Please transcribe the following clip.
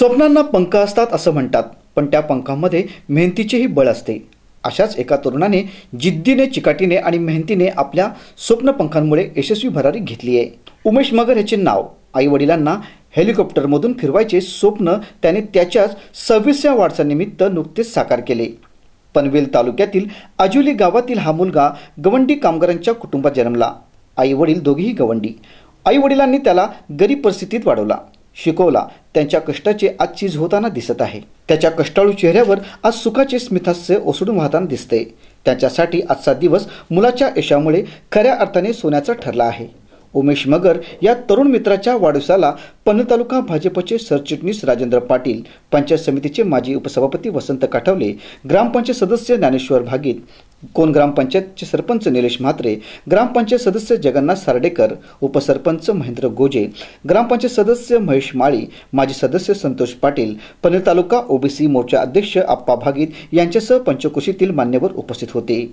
स्वप्नांना पंख असतात असं म्हणतात पण त्या पंखांमध्ये मेहनतीचेही बळ असते अशाच एका तरुणाने जिद्दीने चिकाटीने आणि मेहनतीने आपल्या स्वप्न पंखांमुळे यशस्वी भरारी घेतली आहे उमेश मगर याचे नाव आई वडिलांना हेलिकॉप्टरमधून फिरवायचे स्वप्न त्याने त्याच्याच सव्वीसव्या वाढसानिमित्त नुकतेच साकार केले पनवेल तालुक्यातील आजुली गावातील हा मुलगा गवंडी कामगारांच्या कुटुंबात जन्मला आई वडील दोघेही गवंडी आई वडिलांनी त्याला गरीब परिस्थितीत वाढवला शिकवला त्यांच्या कष्टाचे आज चीज होताना दिसत आहे त्याच्या कष्टाळू चेहऱ्यावर आज सुखाचे स्मितास्य ओसडून वाहताना दिसते त्यांच्यासाठी आजचा दिवस मुलाच्या यशामुळे खऱ्या अर्थाने सोन्याचा ठरला आहे उमेश मगर या तरुण मित्राच्या वाढदिवसाला पन्न तालुका भाजपचे सरचिटणीस राजेंद्र पाटील पंचायत समितीचे माजी उपसभापती वसंत काठवले ग्रामपंचायत सदस्य ज्ञानेश्वर भागीत कोण ग्रामपंचायतचे सरपंच निलेश म्हात्रे ग्रामपंचायत सदस्य जगन्नाथ सारडेकर, उपसरपंच महेंद्र गोजे ग्रामपंचायत सदस्य महेश माळी माजी सदस्य संतोष पाटील पनवेल तालुका ओबीसी मोर्चा अध्यक्ष आप्पा भागीत यांच्यासह पंचकोशीतील मान्यवर उपस्थित होते